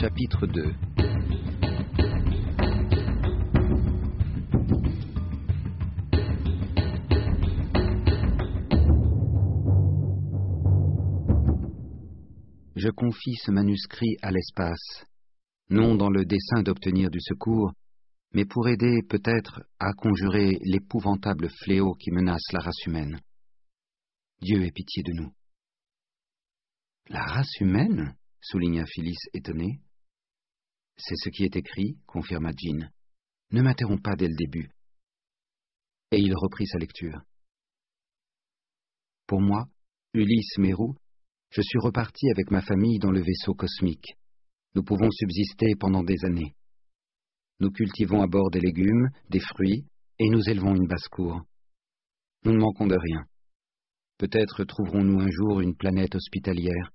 chapitre 2 Je confie ce manuscrit à l'espace, non dans le dessein d'obtenir du secours, mais pour aider peut-être à conjurer l'épouvantable fléau qui menace la race humaine. Dieu ait pitié de nous. La race humaine souligna Phyllis étonnée. C'est ce qui est écrit, confirma Jean. Ne m'interromps pas dès le début. Et il reprit sa lecture. Pour moi, Ulysse Mérou, je suis reparti avec ma famille dans le vaisseau cosmique. Nous pouvons subsister pendant des années. Nous cultivons à bord des légumes, des fruits, et nous élevons une basse-cour. Nous ne manquons de rien. Peut-être trouverons-nous un jour une planète hospitalière.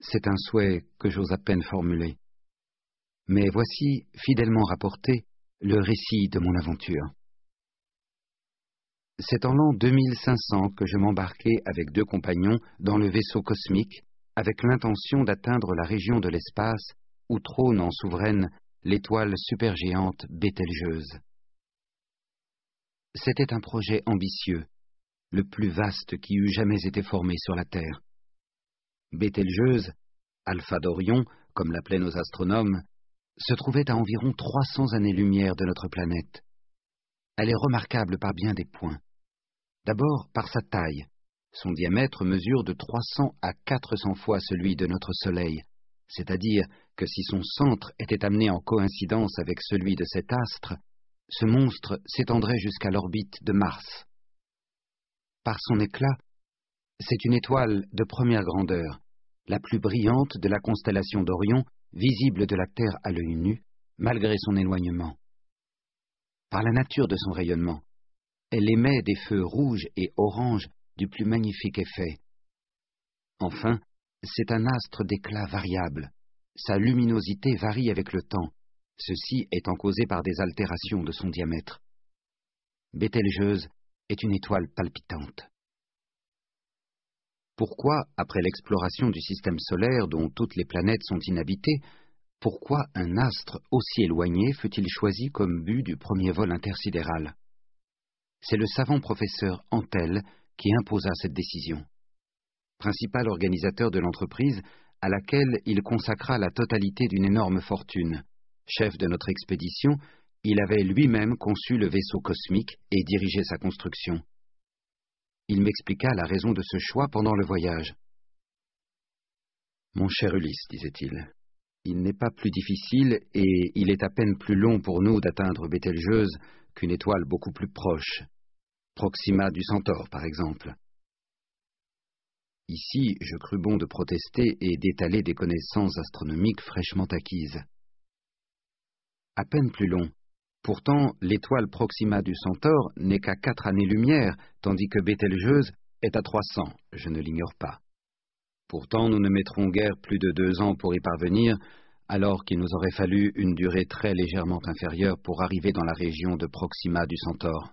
C'est un souhait que j'ose à peine formuler mais voici fidèlement rapporté le récit de mon aventure. C'est en l'an 2500 que je m'embarquai avec deux compagnons dans le vaisseau cosmique, avec l'intention d'atteindre la région de l'espace où trône en souveraine l'étoile supergéante Bételgeuse. C'était un projet ambitieux, le plus vaste qui eût jamais été formé sur la Terre. Bételgeuse, Alpha d'Orion, comme l'appelaient nos astronomes, se trouvait à environ 300 années-lumière de notre planète. Elle est remarquable par bien des points. D'abord par sa taille. Son diamètre mesure de 300 à 400 fois celui de notre Soleil, c'est-à-dire que si son centre était amené en coïncidence avec celui de cet astre, ce monstre s'étendrait jusqu'à l'orbite de Mars. Par son éclat, c'est une étoile de première grandeur, la plus brillante de la constellation d'Orion visible de la terre à l'œil nu, malgré son éloignement. Par la nature de son rayonnement, elle émet des feux rouges et oranges du plus magnifique effet. Enfin, c'est un astre d'éclat variable. Sa luminosité varie avec le temps, ceci étant causé par des altérations de son diamètre. Bételgeuse est une étoile palpitante. Pourquoi, après l'exploration du système solaire dont toutes les planètes sont inhabitées, pourquoi un astre aussi éloigné fut-il choisi comme but du premier vol intersidéral C'est le savant professeur Antel qui imposa cette décision. Principal organisateur de l'entreprise, à laquelle il consacra la totalité d'une énorme fortune. Chef de notre expédition, il avait lui-même conçu le vaisseau cosmique et dirigé sa construction. Il m'expliqua la raison de ce choix pendant le voyage. Mon cher Ulysse, disait-il, il n'est pas plus difficile et il est à peine plus long pour nous d'atteindre Bételgeuse qu'une étoile beaucoup plus proche, Proxima du Centaure par exemple. Ici, je crus bon de protester et d'étaler des connaissances astronomiques fraîchement acquises. À peine plus long, Pourtant, l'étoile Proxima du Centaure n'est qu'à quatre années-lumière, tandis que Bételgeuse est à 300, je ne l'ignore pas. Pourtant, nous ne mettrons guère plus de deux ans pour y parvenir, alors qu'il nous aurait fallu une durée très légèrement inférieure pour arriver dans la région de Proxima du Centaure.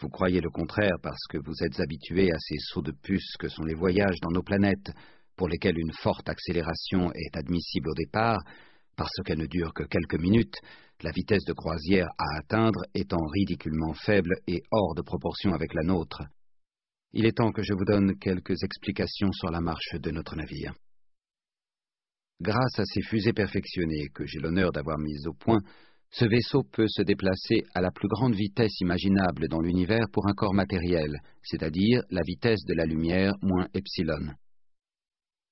Vous croyez le contraire parce que vous êtes habitué à ces sauts de puce que sont les voyages dans nos planètes, pour lesquels une forte accélération est admissible au départ, parce qu'elle ne dure que quelques minutes, la vitesse de croisière à atteindre étant ridiculement faible et hors de proportion avec la nôtre. Il est temps que je vous donne quelques explications sur la marche de notre navire. Grâce à ces fusées perfectionnées que j'ai l'honneur d'avoir mises au point, ce vaisseau peut se déplacer à la plus grande vitesse imaginable dans l'univers pour un corps matériel, c'est-à-dire la vitesse de la lumière moins epsilon.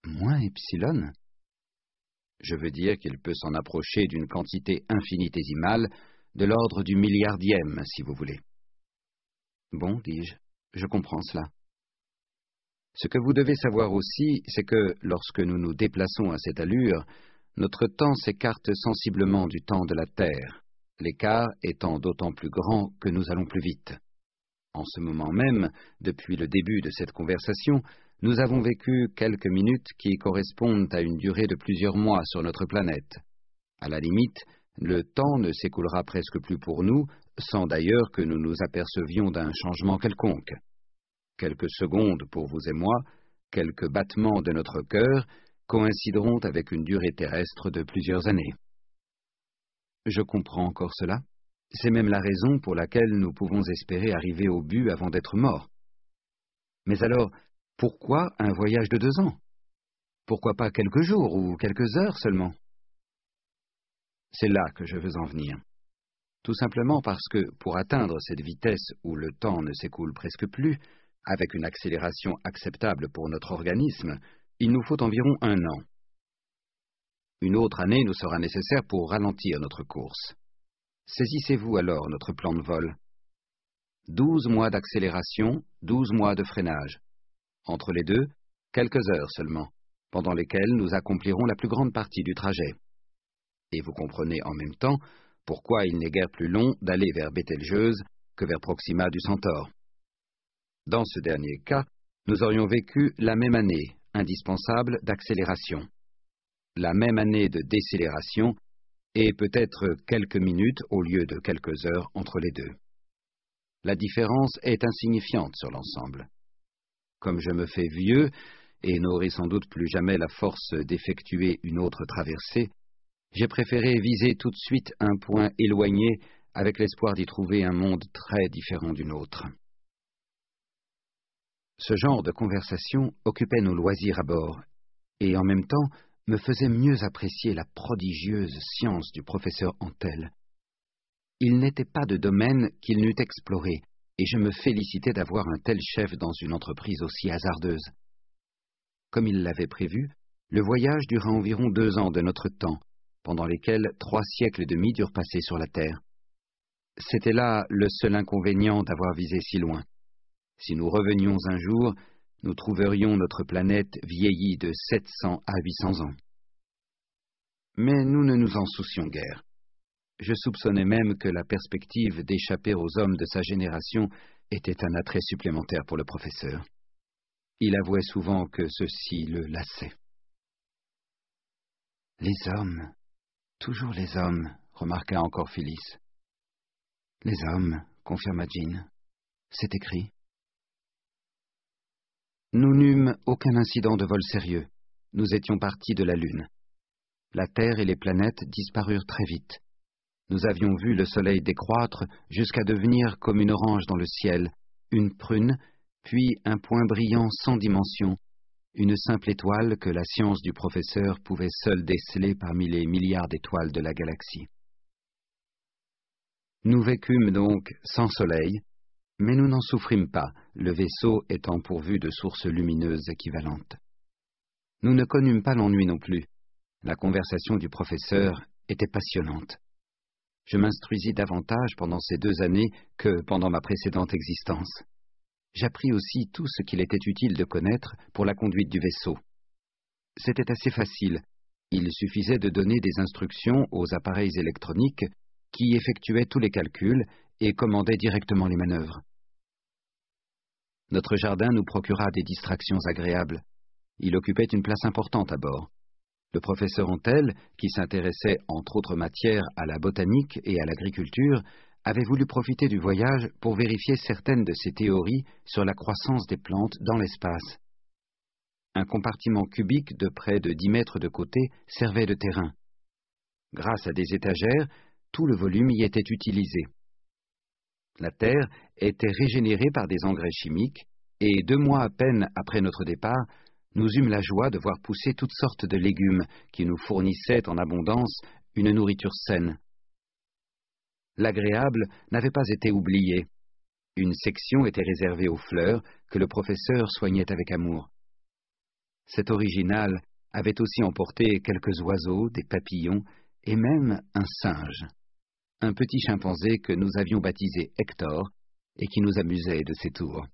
Moins epsilon je veux dire qu'il peut s'en approcher d'une quantité infinitésimale, de l'ordre du milliardième, si vous voulez. Bon, dis-je, je comprends cela. Ce que vous devez savoir aussi, c'est que, lorsque nous nous déplaçons à cette allure, notre temps s'écarte sensiblement du temps de la Terre, l'écart étant d'autant plus grand que nous allons plus vite. En ce moment même, depuis le début de cette conversation, nous avons vécu quelques minutes qui correspondent à une durée de plusieurs mois sur notre planète. À la limite, le temps ne s'écoulera presque plus pour nous, sans d'ailleurs que nous nous apercevions d'un changement quelconque. Quelques secondes pour vous et moi, quelques battements de notre cœur coïncideront avec une durée terrestre de plusieurs années. Je comprends encore cela. C'est même la raison pour laquelle nous pouvons espérer arriver au but avant d'être morts. Mais alors, pourquoi un voyage de deux ans Pourquoi pas quelques jours ou quelques heures seulement C'est là que je veux en venir. Tout simplement parce que, pour atteindre cette vitesse où le temps ne s'écoule presque plus, avec une accélération acceptable pour notre organisme, il nous faut environ un an. Une autre année nous sera nécessaire pour ralentir notre course. Saisissez-vous alors notre plan de vol. Douze mois d'accélération, douze mois de freinage, entre les deux, quelques heures seulement, pendant lesquelles nous accomplirons la plus grande partie du trajet. Et vous comprenez en même temps pourquoi il n'est guère plus long d'aller vers Bételgeuse que vers Proxima du Centaure. Dans ce dernier cas, nous aurions vécu la même année, indispensable d'accélération, la même année de décélération, et peut-être quelques minutes au lieu de quelques heures entre les deux. La différence est insignifiante sur l'ensemble. Comme je me fais vieux, et n'aurai sans doute plus jamais la force d'effectuer une autre traversée, j'ai préféré viser tout de suite un point éloigné avec l'espoir d'y trouver un monde très différent du nôtre. Ce genre de conversation occupait nos loisirs à bord, et en même temps me faisait mieux apprécier la prodigieuse science du professeur Antel. Il n'était pas de domaine qu'il n'eût exploré, et je me félicitais d'avoir un tel chef dans une entreprise aussi hasardeuse. Comme il l'avait prévu, le voyage dura environ deux ans de notre temps, pendant lesquels trois siècles et demi durent passer sur la Terre. C'était là le seul inconvénient d'avoir visé si loin. Si nous revenions un jour, nous trouverions notre planète vieillie de 700 à 800 ans. Mais nous ne nous en soucions guère. Je soupçonnais même que la perspective d'échapper aux hommes de sa génération était un attrait supplémentaire pour le professeur. Il avouait souvent que ceci le lassait. Les hommes, toujours les hommes, remarqua encore Phyllis. Les hommes, confirma Jean. C'est écrit. Nous n'eûmes aucun incident de vol sérieux. Nous étions partis de la Lune. La Terre et les planètes disparurent très vite. Nous avions vu le soleil décroître jusqu'à devenir comme une orange dans le ciel, une prune, puis un point brillant sans dimension, une simple étoile que la science du professeur pouvait seule déceler parmi les milliards d'étoiles de la galaxie. Nous vécûmes donc sans soleil, mais nous n'en souffrîmes pas, le vaisseau étant pourvu de sources lumineuses équivalentes. Nous ne connûmes pas l'ennui non plus. La conversation du professeur était passionnante je m'instruisis davantage pendant ces deux années que pendant ma précédente existence. J'appris aussi tout ce qu'il était utile de connaître pour la conduite du vaisseau. C'était assez facile. Il suffisait de donner des instructions aux appareils électroniques qui effectuaient tous les calculs et commandaient directement les manœuvres. Notre jardin nous procura des distractions agréables. Il occupait une place importante à bord. Le professeur Antel, qui s'intéressait entre autres matières à la botanique et à l'agriculture, avait voulu profiter du voyage pour vérifier certaines de ses théories sur la croissance des plantes dans l'espace. Un compartiment cubique de près de 10 mètres de côté servait de terrain. Grâce à des étagères, tout le volume y était utilisé. La Terre était régénérée par des engrais chimiques, et deux mois à peine après notre départ, nous eûmes la joie de voir pousser toutes sortes de légumes qui nous fournissaient en abondance une nourriture saine. L'agréable n'avait pas été oublié. Une section était réservée aux fleurs que le professeur soignait avec amour. Cet original avait aussi emporté quelques oiseaux, des papillons et même un singe, un petit chimpanzé que nous avions baptisé Hector et qui nous amusait de ses tours.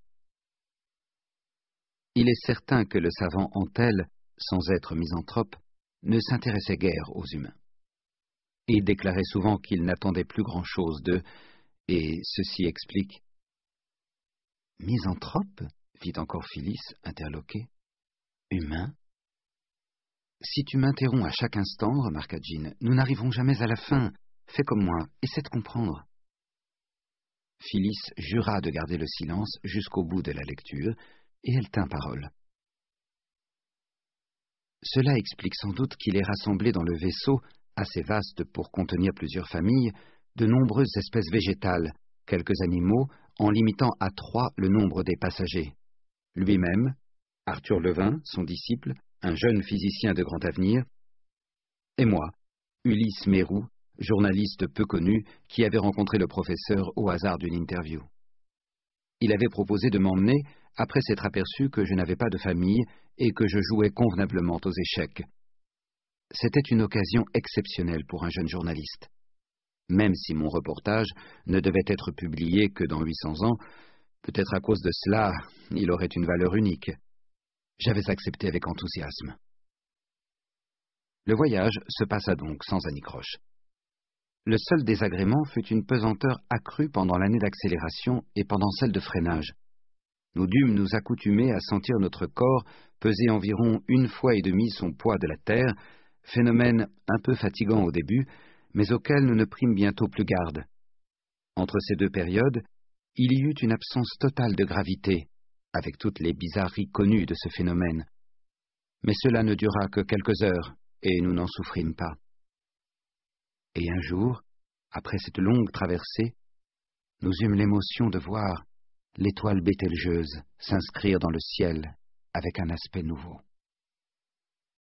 Il est certain que le savant en sans être misanthrope, ne s'intéressait guère aux humains. Il déclarait souvent qu'il n'attendait plus grand-chose d'eux, et ceci explique. Misanthrope fit encore Phyllis, interloquée. Humain Si tu m'interromps à chaque instant, remarqua Jean, nous n'arriverons jamais à la fin. Fais comme moi, essaie de comprendre. Phyllis jura de garder le silence jusqu'au bout de la lecture, et elle tint parole. Cela explique sans doute qu'il ait rassemblé dans le vaisseau, assez vaste pour contenir plusieurs familles, de nombreuses espèces végétales, quelques animaux, en limitant à trois le nombre des passagers. Lui-même, Arthur Levin, son disciple, un jeune physicien de grand avenir, et moi, Ulysse Mérou, journaliste peu connu, qui avait rencontré le professeur au hasard d'une interview il avait proposé de m'emmener après s'être aperçu que je n'avais pas de famille et que je jouais convenablement aux échecs. C'était une occasion exceptionnelle pour un jeune journaliste. Même si mon reportage ne devait être publié que dans 800 ans, peut-être à cause de cela, il aurait une valeur unique. J'avais accepté avec enthousiasme. Le voyage se passa donc sans anicroche. Le seul désagrément fut une pesanteur accrue pendant l'année d'accélération et pendant celle de freinage. Nous dûmes nous accoutumer à sentir notre corps peser environ une fois et demie son poids de la terre, phénomène un peu fatigant au début, mais auquel nous ne prîmes bientôt plus garde. Entre ces deux périodes, il y eut une absence totale de gravité, avec toutes les bizarreries connues de ce phénomène. Mais cela ne dura que quelques heures, et nous n'en souffrîmes pas. Et un jour, après cette longue traversée, nous eûmes l'émotion de voir l'étoile bételgeuse s'inscrire dans le ciel avec un aspect nouveau.